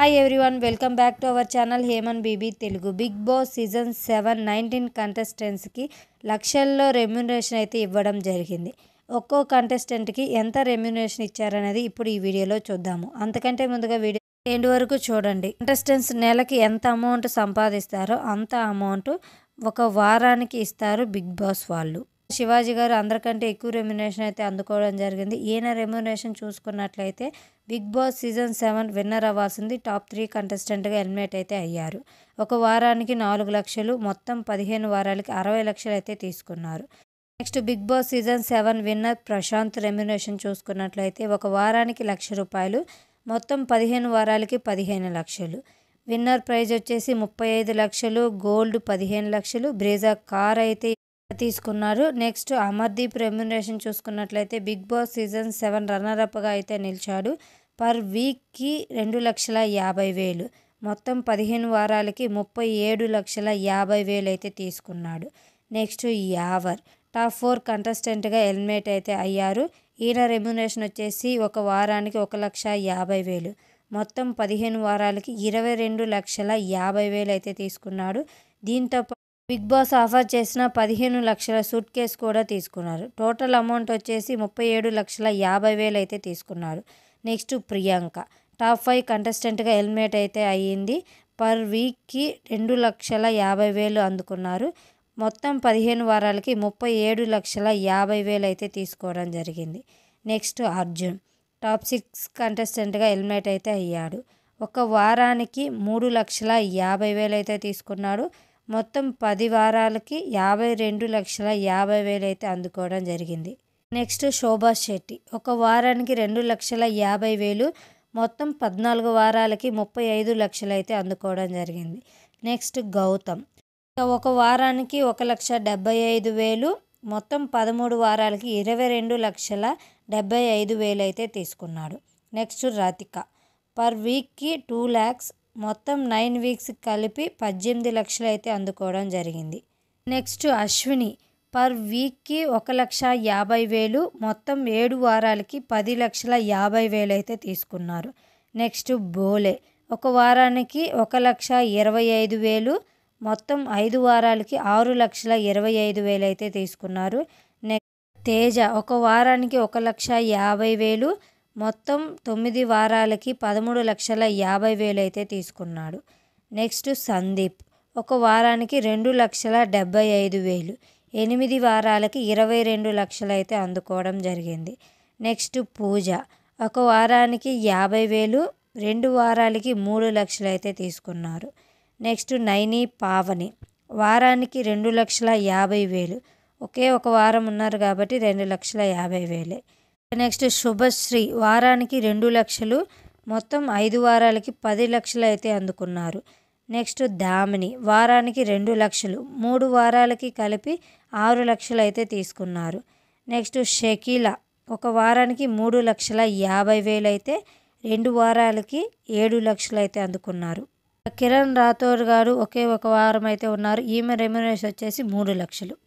hi everyone welcome back to our channel Heman BB Telugu Bigg Boss season seven nineteen కంటెస్టెంట్స్కి లక్షల్లో remuneration అయితే ఇవ్వడం జరిగింది ఒక్కో కంటెస్టెంట్కి ఎంత రెమ్యునరేషన్ ఇచ్చారనేది ఇప్పుడు ఈ వీడియోలో చూద్దాము అంతకంటే ముందుగా వీడియో రెండు వరకు చూడండి కంటెస్టెంట్స్ నెలకి ఎంత అమౌంట్ సంపాదిస్తారో అంత అమౌంట్ ఒక వారానికి ఇస్తారు బిగ్ బాస్ వాళ్ళు శివాజీ గారు అందరికంటే ఎక్కువ రెమ్యునేషన్ అయితే అందుకోవడం జరిగింది ఈయన రెమ్యునేషన్ చూసుకున్నట్లయితే Bigg Boss season seven winner అవ్వాల్సింది టాప్ త్రీ కంటెస్టెంట్గా ఎలిమినేట్ అయితే అయ్యారు ఒక వారానికి నాలుగు లక్షలు మొత్తం పదిహేను వారాలకి అరవై లక్షలు అయితే తీసుకున్నారు next Bigg Boss season seven winner Prashanth remuneration చూసుకున్నట్లయితే ఒక వారానికి లక్ష రూపాయలు మొత్తం పదిహేను వారాలకి పదిహేను లక్షలు విన్నర్ ప్రైజ్ వచ్చేసి ముప్పై ఐదు లక్షలు గోల్డ్ పదిహేను లక్షలు బ్రేజా కార్ అయితే తీసుకున్నారు నెక్స్ట్ అమర్దీప్ రెమ్యునరేషన్ చూసుకున్నట్లయితే Bigg Boss season seven runner అప్గా అయితే నిలిచాడు పర్ వీక్కి రెండు లక్షల యాభై వేలు మొత్తం పదిహేను వారాలకి ముప్పై ఏడు లక్షల యాభై వేలు అయితే తీసుకున్నాడు నెక్స్ట్ యావర్ టాప్ ఫోర్ కంటెస్టెంట్గా ఎలిమినేట్ అయితే అయ్యారు ఈయన రెమ్యునరేషన్ వచ్చేసి ఒక వారానికి ఒక లక్ష యాభై వేలు మొత్తం పదిహేను వారాలకి ఇరవై రెండు లక్షల యాభై వేలు అయితే తీసుకున్నాడు దీంతో బిగ్ బాస్ ఆఫర్ చేసిన పదిహేను లక్షల సూట్ కేస్ కూడా తీసుకున్నారు టోటల్ అమౌంట్ వచ్చేసి ముప్పై ఏడు లక్షల యాభై వేలు అయితే తీసుకున్నారు నెక్స్ట్ ప్రియాంక టాప్ ఫైవ్ కంటెస్టెంట్గా హెల్మెట్ అయితే అయ్యింది పర్ వీక్కి రెండు లక్షల యాభై వేలు అందుకున్నారు మొత్తం పదిహేను వారాలకి ముప్పై ఏడు లక్షల యాభై వేలు అయితే తీసుకోవడం జరిగింది నెక్స్ట్ అర్జున్ టాప్ సిక్స్ కంటెస్టెంట్గా హెల్మెట్ అయితే అయ్యాడు ఒక వారానికి మూడు లక్షల యాభై వేలు అయితే తీసుకున్నాడు మొత్తం పది వారాలకి యాభై రెండు లక్షల యాభై వేలు అయితే అందుకోవడం జరిగింది నెక్స్ట్ శోభా శెట్టి ఒక వారానికి రెండు లక్షల యాభై వేలు మొత్తం పద్నాలుగు వారాలకి ముప్పై ఐదు లక్షలు అయితే అందుకోవడం జరిగింది నెక్స్ట్ గౌతమ్ ఒక వారానికి ఒక లక్ష డెబ్బై ఐదు వేలు మొత్తం పదమూడు వారాలకి ఇరవై రెండు లక్షల డెబ్బై ఐదు వేలు అయితే తీసుకున్నాడు నెక్స్ట్ రాతిక పర్ వీక్కి టూ ల్యాక్స్ మొత్తం నైన్ వీక్స్ కలిపి పద్దెనిమిది లక్షలు అయితే అందుకోవడం జరిగింది నెక్స్ట్ అశ్విని పర్ వీక్కి ఒక లక్ష యాభై వేలు మొత్తం ఏడు వారాలకి పది లక్షల యాభై వేలు అయితే తీసుకున్నారు నెక్స్ట్ బోలే ఒక వారానికి ఒక లక్ష ఇరవై ఐదు వేలు మొత్తం ఐదు వారాలకి ఆరు లక్షల ఇరవై ఐదు వేలు అయితే తీసుకున్నారు నెక్స్ట్ తేజ ఒక వారానికి ఒక లక్ష యాభై వేలు మొత్తం తొమ్మిది వారాలకి పదమూడు లక్షల యాభై వేలు అయితే తీసుకున్నాడు నెక్స్ట్ సందీప్ ఒక వారానికి రెండు లక్షల డెబ్బై ఐదు వేలు ఎనిమిది వారాలకి ఇరవై రెండు లక్షలు అయితే అందుకోవడం జరిగింది నెక్స్ట్ పూజ ఒక వారానికి యాభై వేలు రెండు వారాలకి మూడు లక్షలు అయితే తీసుకున్నారు నెక్స్ట్ నైని పావని వారానికి రెండు లక్షల యాభై వేలు ఒకే ఒక వారం ఉన్నారు కాబట్టి రెండు లక్షల యాభై వేలే నెక్స్ట్ శుభశ్రీ వారానికి రెండు లక్షలు మొత్తం ఐదు వారాలకి పది లక్షలు అయితే అందుకున్నారు నెక్స్ట్ దామిని వారానికి రెండు లక్షలు మూడు వారాలకి కలిపి ఆరు లక్షలు అయితే తీసుకున్నారు నెక్స్ట్ షకీల ఒక వారానికి మూడు లక్షల యాభై వేలు అయితే రెండు వారాలకి ఏడు లక్షలు అయితే అందుకున్నారు కిరణ్ రాథోర్ గారు ఒకే ఒక వారం అయితే ఉన్నారు ఈమె రెమ్యూనరేషన్ వచ్చేసి మూడు లక్షలు